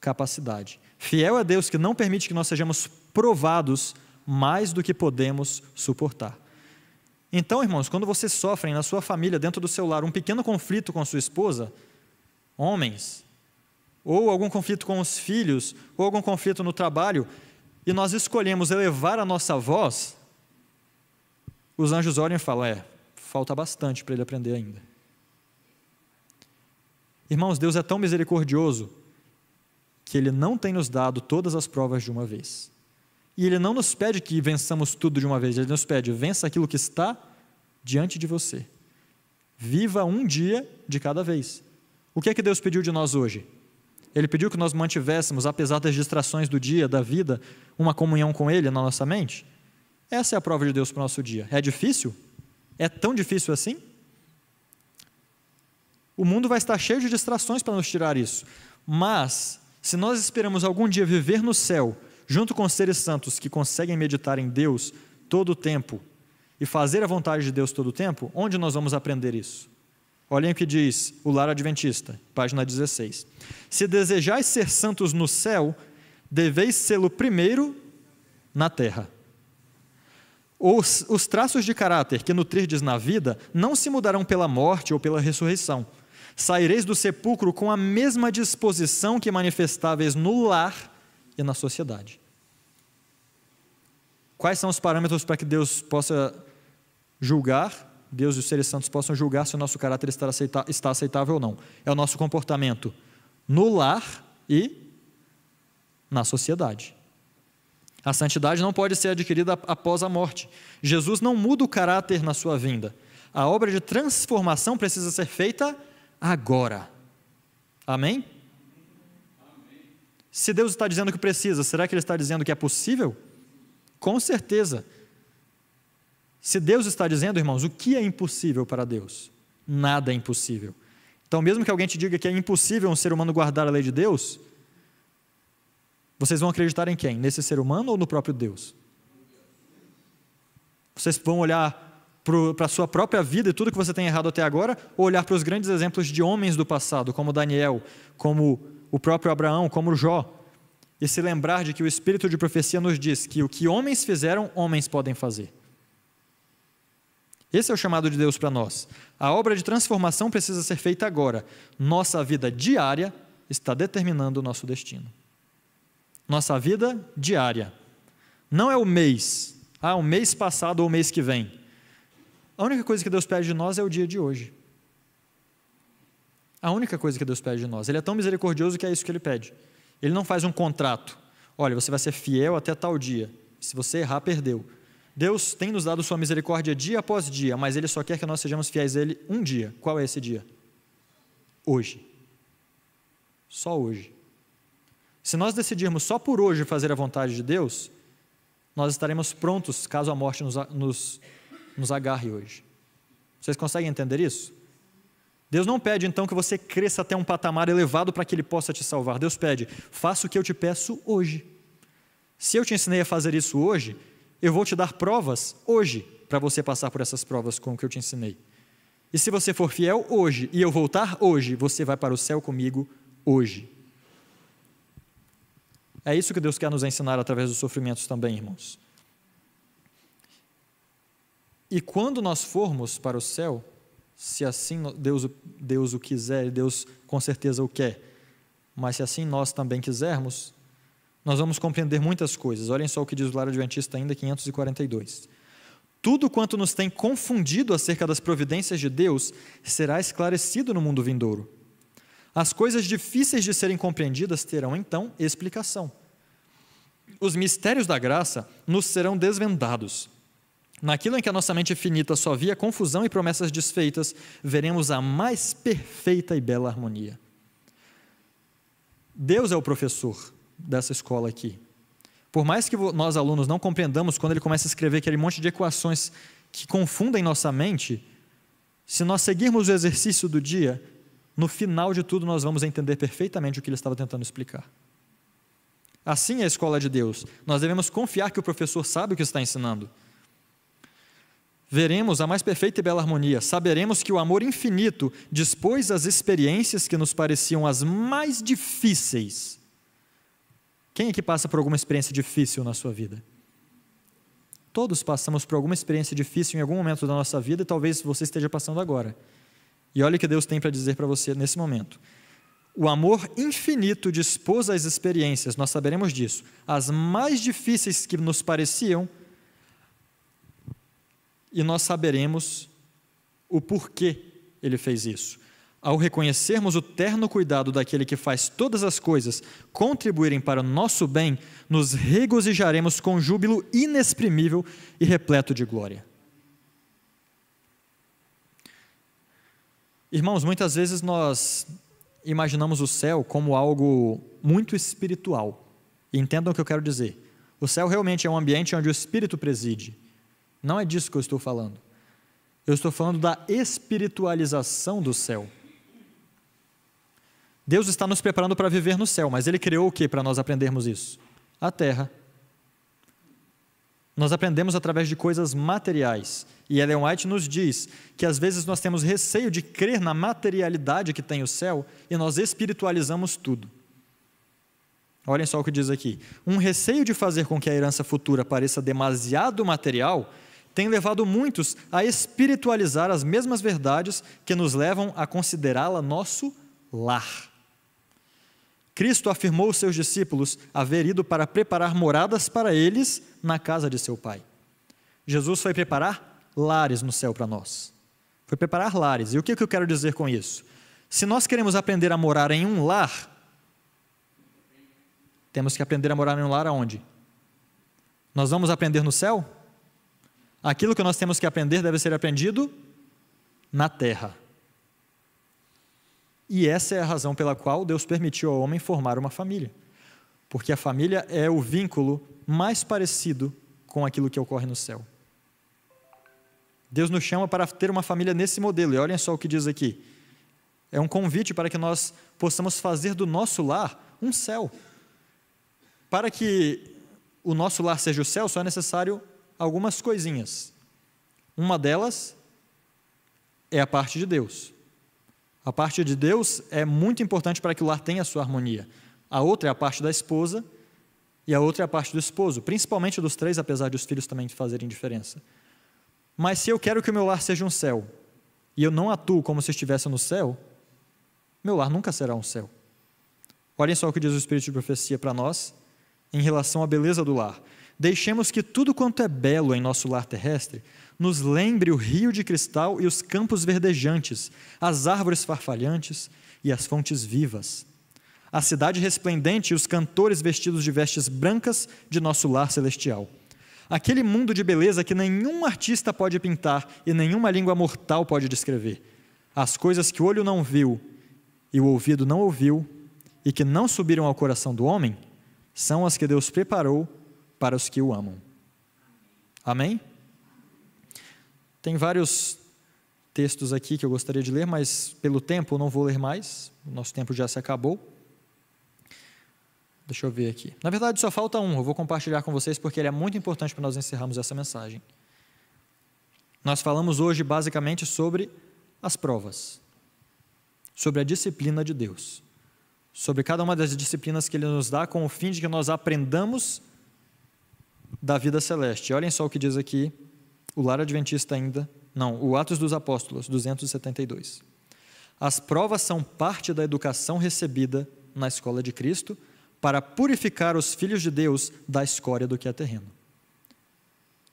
capacidade. Fiel é Deus que não permite que nós sejamos provados mais do que podemos suportar. Então, irmãos, quando vocês sofrem na sua família, dentro do seu lar, um pequeno conflito com a sua esposa, homens, ou algum conflito com os filhos, ou algum conflito no trabalho, e nós escolhemos elevar a nossa voz, os anjos olham e falam: é, falta bastante para ele aprender ainda. Irmãos, Deus é tão misericordioso que ele não tem nos dado todas as provas de uma vez. E ele não nos pede que vençamos tudo de uma vez, ele nos pede: vença aquilo que está diante de você. Viva um dia de cada vez. O que é que Deus pediu de nós hoje? Ele pediu que nós mantivéssemos, apesar das distrações do dia, da vida, uma comunhão com Ele na nossa mente? Essa é a prova de Deus para o nosso dia. É difícil? É tão difícil assim? O mundo vai estar cheio de distrações para nos tirar isso. Mas, se nós esperamos algum dia viver no céu, junto com os seres santos que conseguem meditar em Deus todo o tempo e fazer a vontade de Deus todo o tempo, onde nós vamos aprender isso? Olhem o que diz o Lar Adventista, página 16. Se desejais ser santos no céu, deveis sê-lo primeiro na terra. Os, os traços de caráter que nutrirdes na vida não se mudarão pela morte ou pela ressurreição. Saireis do sepulcro com a mesma disposição que manifestáveis no lar e na sociedade. Quais são os parâmetros para que Deus possa julgar, Deus e os seres santos possam julgar se o nosso caráter está, aceita, está aceitável ou não? É o nosso comportamento no lar e na sociedade. A santidade não pode ser adquirida após a morte. Jesus não muda o caráter na sua vinda. A obra de transformação precisa ser feita agora. Amém? Se Deus está dizendo que precisa, será que Ele está dizendo que é possível? Com certeza. Se Deus está dizendo, irmãos, o que é impossível para Deus? Nada é impossível. Então, mesmo que alguém te diga que é impossível um ser humano guardar a lei de Deus, vocês vão acreditar em quem? Nesse ser humano ou no próprio Deus? Vocês vão olhar para a sua própria vida e tudo que você tem errado até agora, ou olhar para os grandes exemplos de homens do passado, como Daniel, como o próprio Abraão, como Jó, e se lembrar de que o espírito de profecia nos diz que o que homens fizeram, homens podem fazer. Esse é o chamado de Deus para nós. A obra de transformação precisa ser feita agora. Nossa vida diária está determinando o nosso destino nossa vida diária. Não é o mês, ah, o mês passado ou o mês que vem. A única coisa que Deus pede de nós é o dia de hoje. A única coisa que Deus pede de nós. Ele é tão misericordioso que é isso que ele pede. Ele não faz um contrato. Olha, você vai ser fiel até tal dia. Se você errar, perdeu. Deus tem nos dado sua misericórdia dia após dia, mas ele só quer que nós sejamos fiéis a ele um dia. Qual é esse dia? Hoje. Só hoje. Se nós decidirmos só por hoje fazer a vontade de Deus, nós estaremos prontos caso a morte nos, nos, nos agarre hoje. Vocês conseguem entender isso? Deus não pede então que você cresça até um patamar elevado para que Ele possa te salvar. Deus pede, faça o que eu te peço hoje. Se eu te ensinei a fazer isso hoje, eu vou te dar provas hoje para você passar por essas provas com o que eu te ensinei. E se você for fiel hoje e eu voltar hoje, você vai para o céu comigo hoje. É isso que Deus quer nos ensinar através dos sofrimentos também, irmãos. E quando nós formos para o céu, se assim Deus, Deus o quiser, e Deus com certeza o quer, mas se assim nós também quisermos, nós vamos compreender muitas coisas. Olhem só o que diz o Lar Adventista ainda 542. Tudo quanto nos tem confundido acerca das providências de Deus será esclarecido no mundo vindouro. As coisas difíceis de serem compreendidas terão então explicação. Os mistérios da graça nos serão desvendados. Naquilo em que a nossa mente finita só via confusão e promessas desfeitas, veremos a mais perfeita e bela harmonia. Deus é o professor dessa escola aqui. Por mais que nós alunos não compreendamos quando ele começa a escrever aquele monte de equações que confundem nossa mente, se nós seguirmos o exercício do dia, no final de tudo nós vamos entender perfeitamente o que ele estava tentando explicar. Assim é a escola de Deus. Nós devemos confiar que o professor sabe o que está ensinando. Veremos a mais perfeita e bela harmonia. Saberemos que o amor infinito dispôs as experiências que nos pareciam as mais difíceis. Quem é que passa por alguma experiência difícil na sua vida? Todos passamos por alguma experiência difícil em algum momento da nossa vida e talvez você esteja passando agora. E olha o que Deus tem para dizer para você nesse momento. O amor infinito dispôs as experiências, nós saberemos disso, as mais difíceis que nos pareciam, e nós saberemos o porquê ele fez isso. Ao reconhecermos o terno cuidado daquele que faz todas as coisas contribuírem para o nosso bem, nos regozijaremos com júbilo inexprimível e repleto de glória. Irmãos, muitas vezes nós imaginamos o céu como algo muito espiritual. Entendam o que eu quero dizer. O céu realmente é um ambiente onde o espírito preside. Não é disso que eu estou falando. Eu estou falando da espiritualização do céu. Deus está nos preparando para viver no céu, mas Ele criou o que para nós aprendermos isso? A terra. Nós aprendemos através de coisas materiais. E Ellen White nos diz que às vezes nós temos receio de crer na materialidade que tem o céu e nós espiritualizamos tudo. Olhem só o que diz aqui. Um receio de fazer com que a herança futura pareça demasiado material tem levado muitos a espiritualizar as mesmas verdades que nos levam a considerá-la nosso lar. Cristo afirmou seus discípulos haver ido para preparar moradas para eles na casa de seu Pai. Jesus foi preparar lares no céu para nós. Foi preparar lares. E o que eu quero dizer com isso? Se nós queremos aprender a morar em um lar, temos que aprender a morar em um lar aonde? Nós vamos aprender no céu? Aquilo que nós temos que aprender deve ser aprendido na terra. E essa é a razão pela qual Deus permitiu ao homem formar uma família. Porque a família é o vínculo mais parecido com aquilo que ocorre no céu. Deus nos chama para ter uma família nesse modelo, e olhem só o que diz aqui. É um convite para que nós possamos fazer do nosso lar um céu. Para que o nosso lar seja o céu, só é necessário algumas coisinhas. Uma delas é a parte de Deus. A parte de Deus é muito importante para que o lar tenha sua harmonia. A outra é a parte da esposa e a outra é a parte do esposo, principalmente dos três, apesar de os filhos também fazerem diferença. Mas se eu quero que o meu lar seja um céu e eu não atuo como se estivesse no céu, meu lar nunca será um céu. Olhem só o que diz o Espírito de Profecia para nós em relação à beleza do lar. Deixemos que tudo quanto é belo em nosso lar terrestre nos lembre o rio de cristal e os campos verdejantes, as árvores farfalhantes e as fontes vivas. A cidade resplendente e os cantores vestidos de vestes brancas de nosso lar celestial. Aquele mundo de beleza que nenhum artista pode pintar e nenhuma língua mortal pode descrever. As coisas que o olho não viu e o ouvido não ouviu e que não subiram ao coração do homem são as que Deus preparou para os que o amam. Amém? Tem vários textos aqui que eu gostaria de ler, mas pelo tempo eu não vou ler mais, nosso tempo já se acabou. Deixa eu ver aqui. Na verdade, só falta um, eu vou compartilhar com vocês porque ele é muito importante para nós encerrarmos essa mensagem. Nós falamos hoje basicamente sobre as provas, sobre a disciplina de Deus, sobre cada uma das disciplinas que Ele nos dá com o fim de que nós aprendamos da vida celeste. Olhem só o que diz aqui o lar adventista ainda. Não, o Atos dos Apóstolos, 272. As provas são parte da educação recebida na escola de Cristo para purificar os filhos de Deus da escória do que é terreno.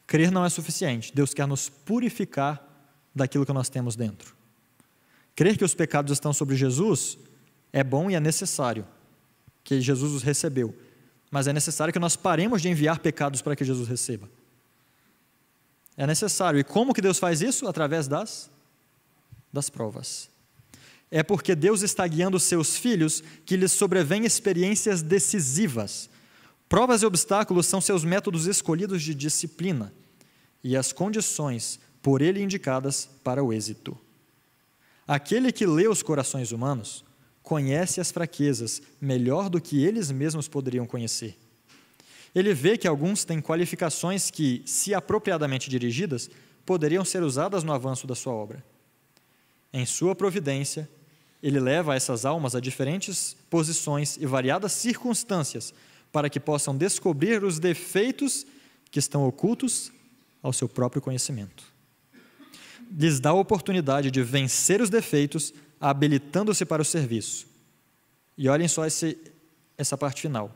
Crer não é suficiente. Deus quer nos purificar daquilo que nós temos dentro. Crer que os pecados estão sobre Jesus é bom e é necessário, que Jesus os recebeu. Mas é necessário que nós paremos de enviar pecados para que Jesus receba. É necessário. E como que Deus faz isso? Através das, das provas. É porque Deus está guiando seus filhos que lhes sobrevêm experiências decisivas. Provas e obstáculos são seus métodos escolhidos de disciplina e as condições por ele indicadas para o êxito. Aquele que lê os corações humanos conhece as fraquezas melhor do que eles mesmos poderiam conhecer. Ele vê que alguns têm qualificações que, se apropriadamente dirigidas, poderiam ser usadas no avanço da sua obra. Em sua providência, ele leva essas almas a diferentes posições e variadas circunstâncias para que possam descobrir os defeitos que estão ocultos ao seu próprio conhecimento. Lhes dá a oportunidade de vencer os defeitos, habilitando-se para o serviço. E olhem só esse, essa parte final.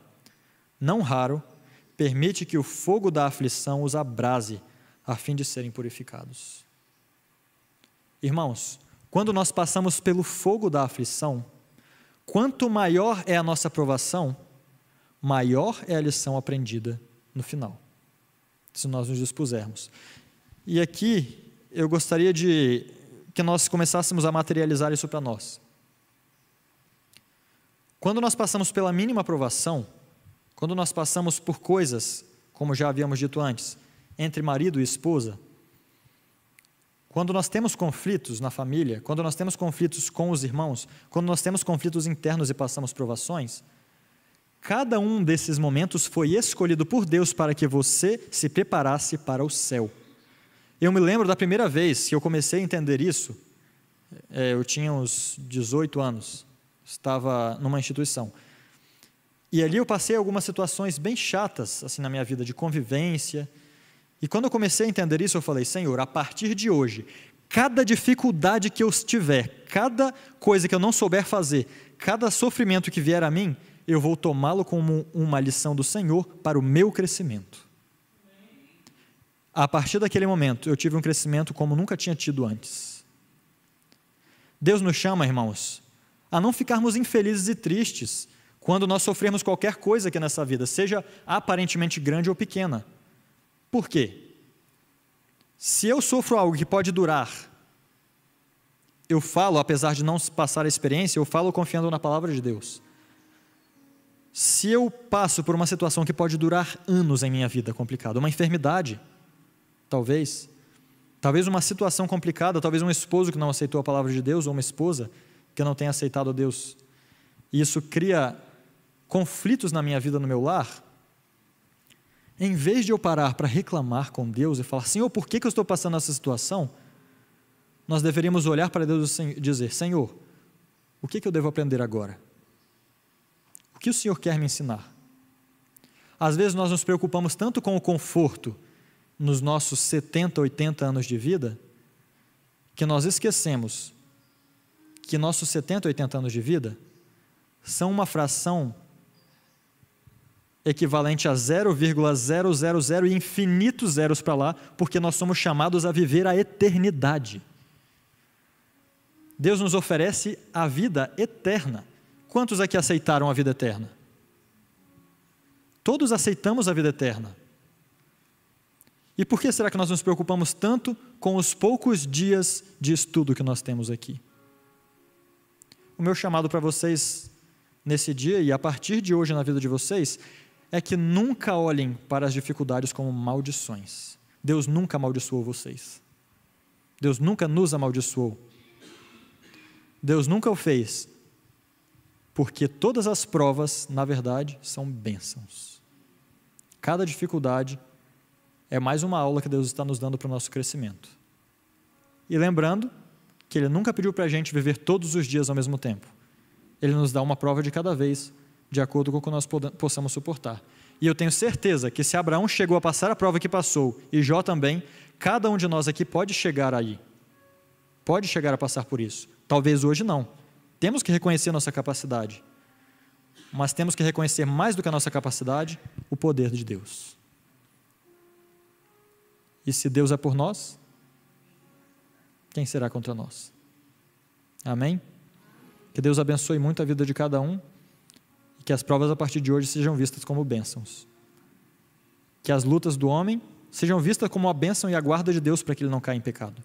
Não raro, permite que o fogo da aflição os abrase, a fim de serem purificados. Irmãos, quando nós passamos pelo fogo da aflição, quanto maior é a nossa provação, maior é a lição aprendida no final, se nós nos dispusermos. E aqui eu gostaria de que nós começássemos a materializar isso para nós. Quando nós passamos pela mínima provação, quando nós passamos por coisas, como já havíamos dito antes, entre marido e esposa, quando nós temos conflitos na família, quando nós temos conflitos com os irmãos, quando nós temos conflitos internos e passamos provações, cada um desses momentos foi escolhido por Deus para que você se preparasse para o céu. Eu me lembro da primeira vez que eu comecei a entender isso, é, eu tinha uns 18 anos, estava numa instituição. E ali eu passei algumas situações bem chatas, assim, na minha vida de convivência. E quando eu comecei a entender isso, eu falei: Senhor, a partir de hoje, cada dificuldade que eu tiver, cada coisa que eu não souber fazer, cada sofrimento que vier a mim, eu vou tomá-lo como uma lição do Senhor para o meu crescimento. A partir daquele momento, eu tive um crescimento como nunca tinha tido antes. Deus nos chama, irmãos, a não ficarmos infelizes e tristes quando nós sofremos qualquer coisa aqui nessa vida, seja aparentemente grande ou pequena. Por quê? Se eu sofro algo que pode durar, eu falo, apesar de não passar a experiência, eu falo confiando na palavra de Deus. Se eu passo por uma situação que pode durar anos em minha vida complicada, uma enfermidade, talvez, talvez uma situação complicada, talvez um esposo que não aceitou a palavra de Deus ou uma esposa que não tenha aceitado a Deus, e isso cria conflitos na minha vida, no meu lar, em vez de eu parar para reclamar com Deus e falar, Senhor, por que, que eu estou passando essa situação? Nós deveríamos olhar para Deus e dizer: Senhor, o que, que eu devo aprender agora? O que o Senhor quer me ensinar? Às vezes nós nos preocupamos tanto com o conforto nos nossos 70, 80 anos de vida, que nós esquecemos que nossos 70, 80 anos de vida são uma fração equivalente a 0,000 e infinitos zeros para lá, porque nós somos chamados a viver a eternidade. Deus nos oferece a vida eterna. Quantos aqui aceitaram a vida eterna? Todos aceitamos a vida eterna. E por que será que nós nos preocupamos tanto com os poucos dias de estudo que nós temos aqui? O meu chamado para vocês nesse dia e a partir de hoje na vida de vocês é que nunca olhem para as dificuldades como maldições. Deus nunca amaldiçoou vocês. Deus nunca nos amaldiçoou. Deus nunca o fez, porque todas as provas, na verdade, são bênçãos. Cada dificuldade é mais uma aula que Deus está nos dando para o nosso crescimento. E lembrando que Ele nunca pediu para a gente viver todos os dias ao mesmo tempo. Ele nos dá uma prova de cada vez de acordo com o que nós possamos suportar. E eu tenho certeza que se Abraão chegou a passar a prova que passou, e Jó também, cada um de nós aqui pode chegar aí. Pode chegar a passar por isso. Talvez hoje não. Temos que reconhecer nossa capacidade. Mas temos que reconhecer mais do que a nossa capacidade o poder de Deus. E se Deus é por nós, quem será contra nós? Amém? Que Deus abençoe muito a vida de cada um. Que as provas a partir de hoje sejam vistas como bênçãos. Que as lutas do homem sejam vistas como a bênção e a guarda de Deus para que ele não caia em pecado.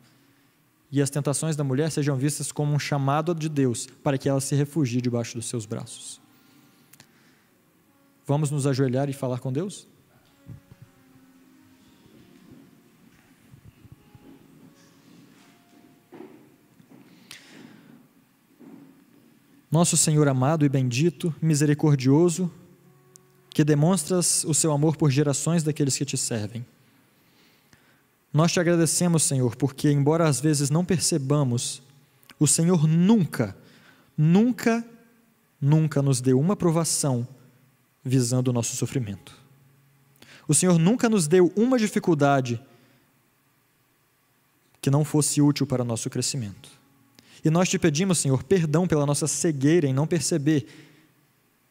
E as tentações da mulher sejam vistas como um chamado de Deus para que ela se refugie debaixo dos seus braços. Vamos nos ajoelhar e falar com Deus? Nosso Senhor amado e bendito, misericordioso, que demonstras o seu amor por gerações daqueles que te servem. Nós te agradecemos, Senhor, porque, embora às vezes não percebamos, o Senhor nunca, nunca, nunca nos deu uma provação visando o nosso sofrimento. O Senhor nunca nos deu uma dificuldade que não fosse útil para o nosso crescimento. E nós te pedimos, Senhor, perdão pela nossa cegueira em não perceber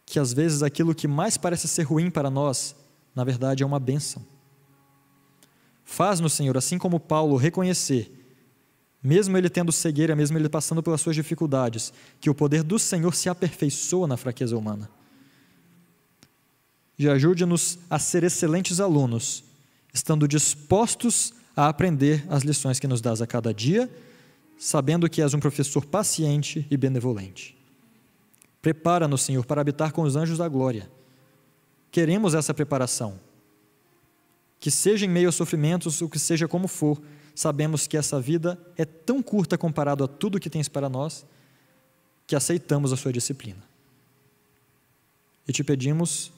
que às vezes aquilo que mais parece ser ruim para nós, na verdade é uma bênção. Faz-nos, Senhor, assim como Paulo, reconhecer, mesmo ele tendo cegueira, mesmo ele passando pelas suas dificuldades, que o poder do Senhor se aperfeiçoa na fraqueza humana. E ajude-nos a ser excelentes alunos, estando dispostos a aprender as lições que nos dás a cada dia sabendo que és um professor paciente e benevolente. Prepara-nos, Senhor, para habitar com os anjos da glória. Queremos essa preparação. Que seja em meio aos sofrimentos, o que seja como for, sabemos que essa vida é tão curta comparado a tudo que tens para nós, que aceitamos a sua disciplina. E te pedimos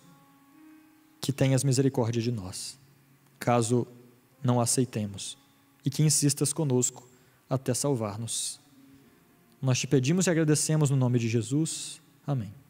que tenhas misericórdia de nós, caso não a aceitemos, e que insistas conosco até salvar-nos. Nós te pedimos e agradecemos no nome de Jesus. Amém.